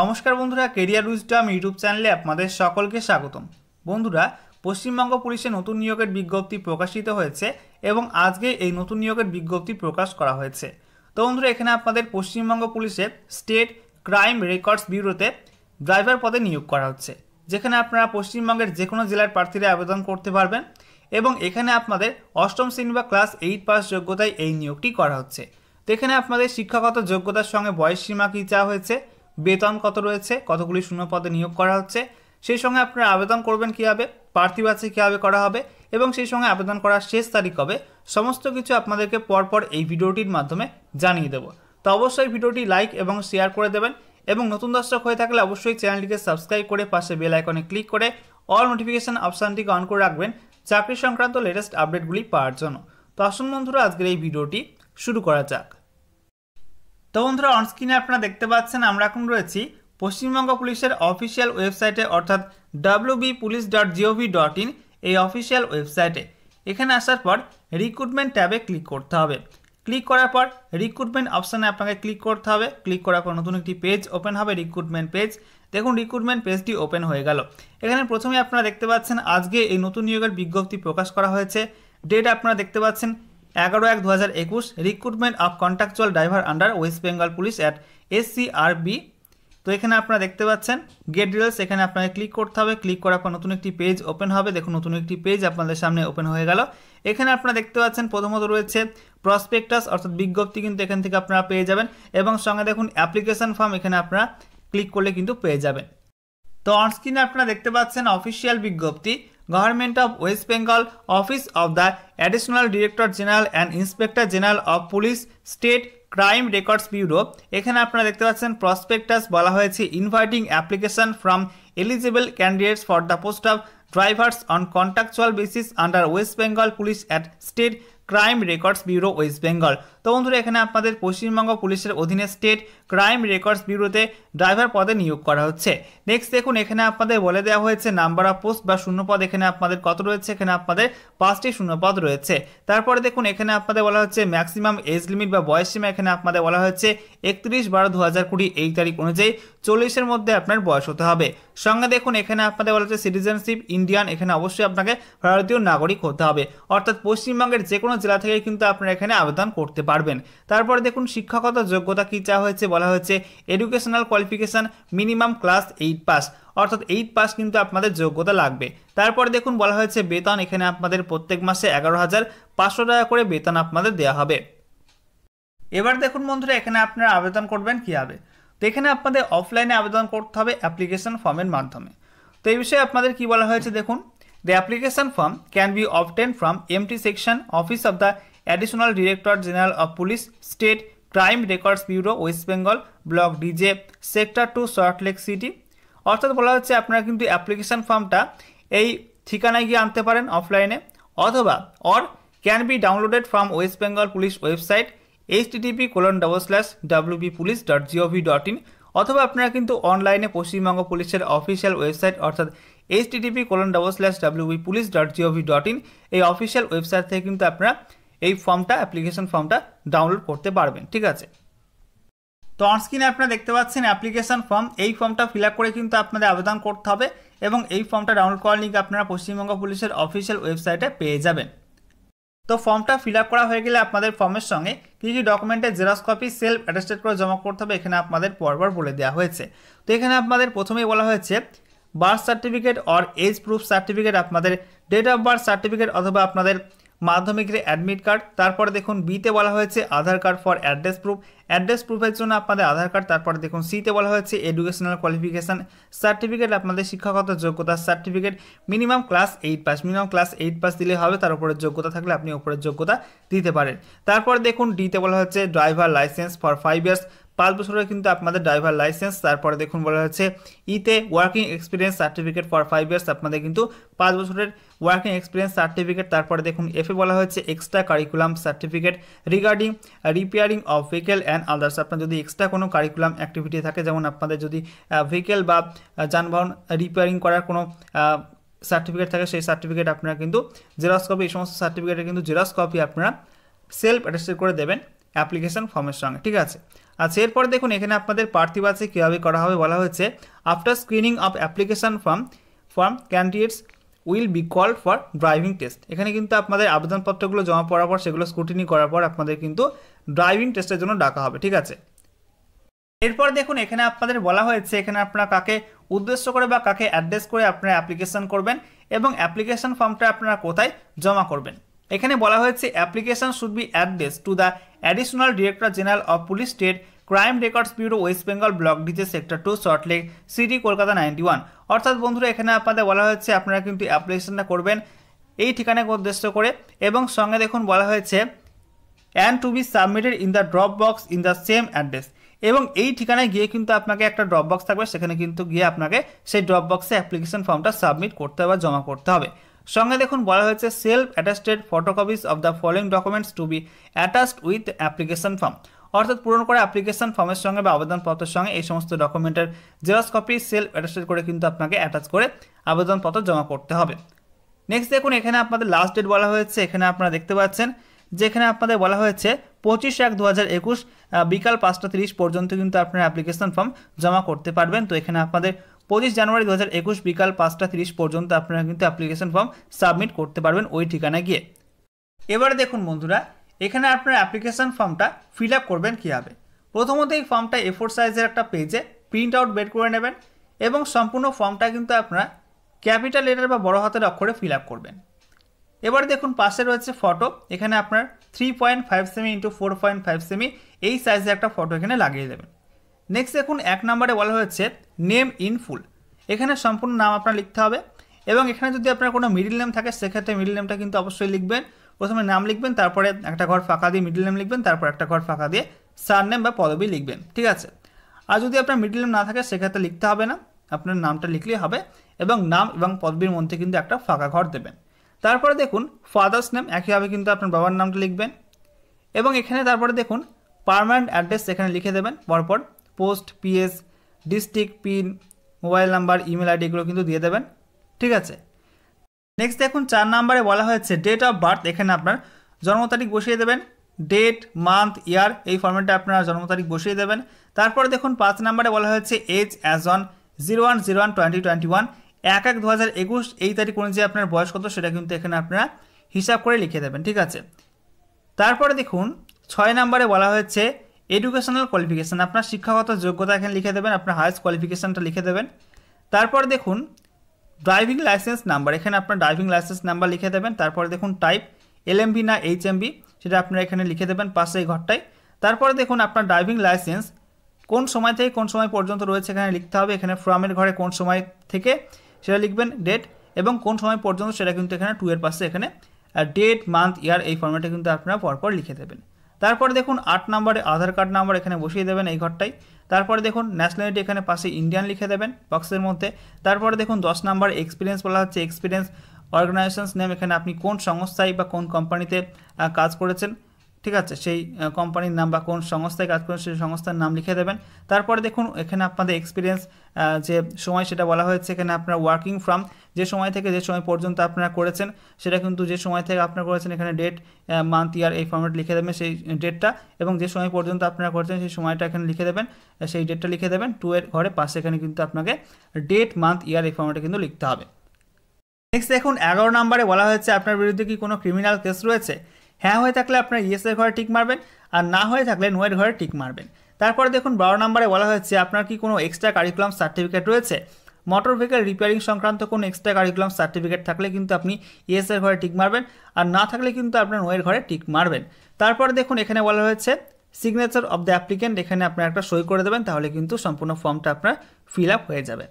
নমস্কার বন্ধুরা career wisdom YouTube চ্যানেলে আপনাদের সকলকে স্বাগতম বন্ধুরা পশ্চিমবঙ্গ পুলিশে নতুন নিয়োগের বিজ্ঞপ্তি প্রকাশিত হয়েছে এবং আজকে এই নতুন নিয়োগের বিজ্ঞপ্তি প্রকাশ করা হয়েছে তো বন্ধুরা এখানে আপনাদের পশ্চিমবঙ্গ পুলিশের স্টেট ক্রাইম রেকর্ডস ব্যুরোতে ড্রাইভার পদে নিয়োগ করা হচ্ছে যেখানে আপনারা পশ্চিমবঙ্গের যে কোনো জেলার প্রার্থীরা আবেদন করতে পারবেন এবং এখানে আপনাদের অষ্টম শ্রেণী বা ক্লাস এইট পাস যোগ্যতায় এই নিয়োগটি করা হচ্ছে তো এখানে আপনাদের শিক্ষাগত যোগ্যতার সঙ্গে বয়স সীমা কী চাওয়া হয়েছে বেতন কত রয়েছে কতগুলি শূন্য পদে নিয়োগ করা হচ্ছে সেই সঙ্গে আপনারা আবেদন করবেন কীভাবে প্রার্থী কীভাবে করা হবে এবং সেই সঙ্গে আবেদন করার শেষ তারিখ হবে সমস্ত কিছু আপনাদেরকে পরপর এই ভিডিওটির মাধ্যমে জানিয়ে দেবো তো অবশ্যই ভিডিওটি লাইক এবং শেয়ার করে দেবেন এবং নতুন দর্শক হয়ে থাকলে অবশ্যই চ্যানেলটিকে সাবস্ক্রাইব করে পাশে বেল আইকনে ক্লিক করে অল নোটিফিকেশান অপশানটিকে অন করে রাখবেন চাকরি সংক্রান্ত লেটেস্ট আপডেটগুলি পাওয়ার জন্য তো আসুন বন্ধুরা আজকের এই ভিডিওটি শুরু করা যাক তো বন্ধুরা অনস্ক্রিনে আপনারা দেখতে পাচ্ছেন আমরা এখন রয়েছি পশ্চিমবঙ্গ পুলিশের অফিসিয়াল ওয়েবসাইটে অর্থাৎ WB police dot gov dot in এই অফিসিয়াল ওয়েবসাইটে এখানে আসার পর রিক্রুটমেন্ট ট্যাবে ক্লিক করতে হবে ক্লিক করার পর রিক্রুটমেন্ট অপশানে আপনাকে ক্লিক করতে হবে ক্লিক করার পর নতুন একটি পেজ ওপেন হবে রিক্রুটমেন্ট পেজ দেখুন রিক্রুটমেন্ট পেজটি ওপেন হয়ে গেল এখানে প্রথমে আপনারা দেখতে পাচ্ছেন আজকে এই নতুন নিয়োগের বিজ্ঞপ্তি প্রকাশ করা হয়েছে ডেট আপনারা দেখতে পাচ্ছেন এগারো এক দু হাজার একুশ recruitment of contractual driver under West Bengal police at SCRB তো এখানে আপনারা দেখতে পাচ্ছেন গেট ডিটেলস এখানে আপনাকে ক্লিক করতে হবে ক্লিক করার পর নতুন একটি পেজ ওপেন হবে দেখুন নতুন একটি পেজ আপনাদের সামনে ওপেন হয়ে গেল এখানে আপনারা দেখতে পাচ্ছেন প্রথমত রয়েছে প্রসপেক্টাস অর্থাৎ বিজ্ঞপ্তি কিন্তু এখান থেকে আপনারা পেয়ে যাবেন এবং সঙ্গে দেখুন অ্যাপ্লিকেশন ফর্ম এখানে আপনারা ক্লিক করলে কিন্তু পেয়ে যাবেন তো অনস্ক্রিনে আপনারা দেখতে পাচ্ছেন অফিসিয়াল বিজ্ঞপ্তি government of West Bengal office of the additional director general and inspector general of police state crime records bureau এখানে আপনারা দেখতে পাচ্ছেন প্রসপেক্টাস বলা হয়েছে inviting application from eligible candidates for the post of drivers on contractual basis under West Bengal police at state crime records bureau West Bengal তো বন্ধুরা এখানে আপনাদের পশ্চিমবঙ্গ পুলিশের অধীনে স্টেট ক্রাইম রেকর্ডস ব্যুরোতে ড্রাইভার পদে নিয়োগ করা হচ্ছে নেক্সট দেখুন এখানে আপনাদের বলে দেওয়া হয়েছে নাম্বার অফ পোস্ট বা শূন্যপদ এখানে আপনাদের কত রয়েছে এখানে আপনাদের পাঁচটি শূন্যপদ রয়েছে তারপরে দেখুন এখানে আপনাদের বলা হচ্ছে ম্যাক্সিমাম এজ লিমিট বা বয়স সীমা এখানে আপনাদের বলা হয়েছে একত্রিশ বারো দু হাজার কুড়ি এই তারিখ অনুযায়ী চল্লিশের মধ্যে আপনার বয়স হতে হবে সঙ্গে দেখুন এখানে আপনাদের বলা হচ্ছে সিটিজেনশিপ ইন্ডিয়ান এখানে অবশ্যই আপনাকে ভারতীয় নাগরিক হতে হবে অর্থাৎ পশ্চিমবঙ্গের যে কোনো জেলা থেকে কিন্তু আপনারা এখানে আবেদন করতে পারেন পারবেন তারপরে দেখুন শিক্ষাগত যোগ্যতা কী চা হয়েছে বলা হয়েছে educational qualification minimum class eight pass অর্থাৎ এইট পাস কিন্তু আপনাদের যোগ্যতা লাগবে তারপরে দেখুন বলা হয়েছে বেতন এখানে আপনাদের প্রত্যেক মাসে এগারো হাজার পাঁচশো টাকা করে বেতন আপনাদের দেওয়া হবে এবার দেখুন বন্ধুরা এখানে আপনারা আবেদন করবেন কীভাবে তো এখানে আপনাদের অফলাইনে আবেদন করতে হবে অ্যাপ্লিকেশান ফর্মের মাধ্যমে তো এই বিষয়ে আপনাদের কি বলা হয়েছে দেখুন the application form can be obtain from MT section office of the additional director general of police state crime records bureau West Bengal block DJ sector two Salt Lake city অর্থাৎ বলা হচ্ছে আপনারা কিন্তু অ্যাপ্লিকেশান ফর্মটা এই ঠিকানায় গিয়ে আনতে পারেন অফলাইনে অথবা or can be downloaded from West Bengal police website TTP colon double slash WB police dot gov dot in অথবা আপনারা কিন্তু অনলাইনে পশ্চিমবঙ্গ পুলিশের অফিসিয়াল ওয়েবসাইট অর্থাৎ H TTP colon double slash WB police dot gov dot in এই অফিসিয়াল ওয়েবসাইট থেকে কিন্তু আপনারা এই ফর্মটা অ্যাপ্লিকেশন ফর্মটা ডাউনলোড করতে পারবেন ঠিক আছে তো অনস্ক্রিনে আপনারা দেখতে পাচ্ছেন অ্যাপ্লিকেশন ফর্ম এই ফর্মটা ফিল করে কিন্তু আপনাদের আবেদন করতে হবে এবং এই ফর্মটা ডাউনলোড করার লিঙ্ক আপনারা পশ্চিমবঙ্গ পুলিশের অফিসিয়াল ওয়েবসাইটে পেয়ে যাবেন তো ফর্মটা ফিল করা হয়ে গেলে আপনাদের ফর্মের সঙ্গে কিছু কিছু ডকুমেন্টের জেরক্স কপি সেলফ অ্যাটাস্টেড করে জমা করতে হবে এখানে আপনাদের পরপর বলে দেওয়া হয়েছে তো এখানে আপনাদের প্রথমেই বলা হয়েছে birth certificate or age proof certificate আপনাদের ডেট অফ বার্থ সার্টিফিকেট অথবা আপনাদের মাধ্যমিকের অ্যাডমিট কার্ড তারপরে দেখুন বিতে বলা হয়েছে Aadhaar card for address proof address প্রুফের জন্য আপনাদের আধার কার্ড তারপরে দেখুন সিতে বলা হয়েছে এডুকেশনাল কোয়ালিফিকেশান সার্টিফিকেট আপনাদের শিক্ষাগত যোগ্যতা certificate minimum class eight pass minimum class eight pass দিলে হবে তার উপরে যোগ্যতা থাকলে আপনি উপরের যোগ্যতা দিতে পারেন তারপর দেখুন ডিতে বলা হয়েছে driver licence for five years পাঁচ বছরের কিন্তু আপনাদের ড্রাইভার লাইসেন্স তারপরে দেখুন বলা হয়েছে ইতে working experience certificate for five years আপনাদের কিন্তু পাঁচ বছরের ওয়ার্কিং এক্সপিরিয়েন্স সার্টিফিকেট তারপরে দেখুন এফে বলা হয়েছে extra curriculum certificate regarding repairing of vehicle and others আপনার যদি এক্সট্রা কোনো কারিকুলাম অ্যাক্টিভিটি থাকে যেমন আপনাদের যদি ভেহিকেল বা যানবাহন রিপেয়ারিং করার কোনো সার্টিফিকেট থাকে সেই সার্টিফিকেট আপনারা কিন্তু জেরক্স কপি এই সমস্ত সার্টিফিকেটের কিন্তু জেরক্স কপি আপনারা সেলফ অ্যাটেস্টেড করে দেবেন অ্যাপ্লিকেশন ফর্মের সঙ্গে ঠিক আছে আচ্ছা এরপর দেখুন এখানে আপনাদের পার্থিব আছে কীভাবে করা হবে বলা হয়েছে after screening of application form form candidates will be call for driving test এখানে কিন্তু আপনাদের আবেদনপত্রগুলো জমা পড়ার পর সেগুলো স্ক্রুটিনি করার পর আপনাদের কিন্তু ড্রাইভিং টেস্টের জন্য ডাকা হবে ঠিক আছে এরপর দেখুন এখানে আপনাদের বলা হয়েছে এখানে আপনারা কাকে উদ্দেশ্য করে বা কাকে অ্যাড্রেস করে আপনারা অ্যাপ্লিকেশান করবেন এবং অ্যাপ্লিকেশান ফর্মটা আপনারা কোথায় জমা করবেন এখানে বলা হয়েছে application should be address to the additional director general of police state crime records bureau West Bengal block DJ sector two Salt Lake city Kolkata ninety one অর্থাৎ বন্ধুরা এখানে আপনাদের বলা হয়েছে আপনারা কিন্তু অ্যাপ্লিকেশনটা করবেন এই ঠিকানাকে উদ্দেশ্য করে এবং সঙ্গে দেখুন বলা হয়েছে and to be submitted in the drop box in the same address এবং এই ঠিকানায় গিয়ে কিন্তু আপনাকে একটা ড্রপ বক্স থাকবে সেখানে কিন্তু গিয়ে আপনাকে সেই ড্রপ বক্সে অ্যাপ্লিকেশন ফর্মটা সাবমিট করতে হবে বা জমা করতে হবে সঙ্গে দেখুন বলা হয়েছে self attested photocopies of the following documents to be attached with application form অর্থাৎ পূরণ করা অ্যাপ্লিকেশন ফর্মের সঙ্গে বা আবেদনপত্রের সঙ্গে এই সমস্ত ডকুমেন্টের জেরক্স কপি সেলফ অ্যাটাস্টেড করে কিন্তু আপনাকে অ্যাটাচ করে আবেদনপত্র জমা করতে হবে নেক্সট দেখুন এখানে আপনাদের লাস্ট ডেট বলা হয়েছে এখানে আপনারা দেখতে পাচ্ছেন যেখানে আপনাদের বলা হয়েছে পঁচিশ এক দু হাজার একুশ বিকাল পাঁচটা তিরিশ পর্যন্ত কিন্তু আপনারা অ্যাপ্লিকেশন ফর্ম জমা করতে পারবেন তো এখানে আপনাদের পঁচিশ জানুয়ারি দু বিকাল পাঁচটা তিরিশ পর্যন্ত আপনারা কিন্তু অ্যাপ্লিকেশন ফর্ম সাবমিট করতে পারবেন ওই ঠিকানায় গিয়ে এবারে দেখুন বন্ধুরা এখানে আপনার অ্যাপ্লিকেশান ফর্মটা ফিল আপ করবেন কীভাবে প্রথমত এই ফর্মটা এ ফোর সাইজের একটা পেজে প্রিন্ট আউট বের করে নেবেন এবং সম্পূর্ণ ফর্মটা কিন্তু আপনারা ক্যাপিটাল লেটার বা বড় হাতের অক্ষরে ফিল আপ করবেন এবার দেখুন পাশে রয়েছে ফটো এখানে আপনার three point five cm into four point five cm এই সাইজের একটা ফটো এখানে লাগিয়ে দেবেন নেক্সট দেখুন এক নম্বরে বলা হয়েছে নেম ইন ফুল এখানে সম্পূর্ণ নাম আপনার লিখতে হবে এবং এখানে যদি আপনার কোনো মিডিল নেম থাকে সেক্ষেত্রে মিডিল নেমটা কিন্তু অবশ্যই লিখবেন প্রথমে নাম লিখবেন তারপরে একটা ঘর ফাঁকা দিয়ে মিডিল নেম লিখবেন তারপর একটা ঘর ফাঁকা দিয়ে সার নেম বা পদবি লিখবেন ঠিক আছে আর যদি আপনার মিডিল নেম না থাকে সেক্ষেত্রে লিখতে হবে না আপনার নামটা লিখলেই হবে এবং নাম এবং পদবীর মধ্যে কিন্তু একটা ফাঁকা ঘর দেবেন তারপরে দেখুন ফাদার্স নেম একইভাবে কিন্তু আপনার বাবার নামটা লিখবেন এবং এখানে তারপরে দেখুন পারমানেন্ট অ্যাড্রেস এখানে লিখে দেবেন পরপর post PS district pin mobile number email ID এগুলো কিন্তু দিয়ে দেবেন ঠিক আছে নেক্সট এখন চার নাম্বারে বলা হয়েছে ডেট অফ বার্থ এখানে আপনার জন্ম তারিখ বসিয়ে দেবেন ডেট মান্থ ইয়ার এই ফর্মেটে আপনারা জন্ম তারিখ বসিয়ে দেবেন তারপরে দেখুন পাঁচ নাম্বারে বলা হয়েছে age as on zero one zero one twenty twenty one এক এক দু হাজার একুশ এই তারিখ অনুযায়ী আপনার বয়স কত সেটা কিন্তু এখানে আপনারা হিসাব করে লিখে দেবেন ঠিক আছে তারপরে দেখুন ছয় নাম্বারে বলা হয়েছে এডুকেশনাল কোয়ালিফিকেশান আপনার শিক্ষাগত যোগ্যতা এখানে লিখে দেবেন আপনার হায়েস্ট কোয়ালিফিকেশানটা লিখে দেবেন তারপর দেখুন ড্রাইভিং লাইসেন্স নাম্বার এখানে আপনার ড্রাইভিং লাইসেন্স নাম্বার লিখে দেবেন তারপরে দেখুন টাইপ এলএমবি না এইচ এইচএমবি সেটা আপনারা এখানে লিখে দেবেন পাশে এই ঘরটায় তারপরে দেখুন আপনার ড্রাইভিং লাইসেন্স কোন সময় থেকে কোন সময় পর্যন্ত রয়েছে এখানে লিখতে হবে এখানে ফর্মের ঘরে কোন সময় থেকে সেটা লিখবেন ডেট এবং কোন সময় পর্যন্ত সেটা কিন্তু এখানে টু এর পাশে এখানে ডেট মান্থ ইয়ার এই ফর্মেটে কিন্তু আপনারা পরপর লিখে দেবেন তারপরে দেখুন আট নাম্বারে আধার কার্ড নাম্বার এখানে বসিয়ে দেবেন এই ঘরটাই তারপরে দেখুন ন্যাশনালিটি এখানে পাশে ইন্ডিয়ান লিখে দেবেন বক্সের মধ্যে তারপরে দেখুন দশ নাম্বার এক্সপিরিয়েন্স বলা হচ্ছে এক্সপিরিয়েন্স অর্গানাইজেশনস নেম এখানে আপনি কোন সংস্থায় বা কোন কোম্পানিতে কাজ করেছেন ঠিক আছে সেই কোম্পানির নাম বা কোন সংস্থায় কাজ করেন সেই সংস্থার নাম লিখে দেবেন তারপরে দেখুন এখানে আপনাদের এক্সপিরিয়েন্স যে সময় সেটা বলা হয়েছে এখানে আপনার ওয়ার্কিং ফ্রম যে সময় থেকে যে সময় পর্যন্ত আপনারা করেছেন সেটা কিন্তু যে সময় থেকে আপনারা করেছেন এখানে ডেট মান্থ ইয়ার এই ফর্মেট লিখে দেবেন সেই ডেটটা এবং যে সময় পর্যন্ত আপনারা করেছেন সেই সময়টা এখানে লিখে দেবেন সেই ডেটটা লিখে দেবেন টু এর ঘরে পাশে এখানে কিন্তু আপনাকে ডেট মান্থ ইয়ার এই ফর্মেটে কিন্তু লিখতে হবে নেক্সট দেখুন এগারো নম্বরে বলা হয়েছে আপনার বিরুদ্ধে কি কোনো ক্রিমিনাল কেস রয়েছে হ্যাঁ হয়ে থাকলে আপনার ইয়েসের ঘরে টিক মারবেন আর না হয়ে থাকলে নোয়ের ঘরে টিক মারবেন তারপরে দেখুন বারো নম্বরে বলা হয়েছে আপনার কি কোনো এক্সট্রা কারিকুলাম সার্টিফিকেট রয়েছে মোটর ভেহিকেল রিপেয়ারিং সংক্রান্ত কোনো এক্সট্রা কারিকুলাম সার্টিফিকেট থাকলে কিন্তু আপনি ইয়েসের ঘরে টিক মারবেন আর না থাকলে কিন্তু আপনার নোয়ের ঘরে টিক মারবেন তারপরে দেখুন এখানে বলা হয়েছে সিগনেচার অব দ্য অ্যাপ্লিকেন্ট এখানে আপনার একটা সই করে দেবেন তাহলে কিন্তু সম্পূর্ণ ফর্মটা আপনার ফিল আপ হয়ে যাবে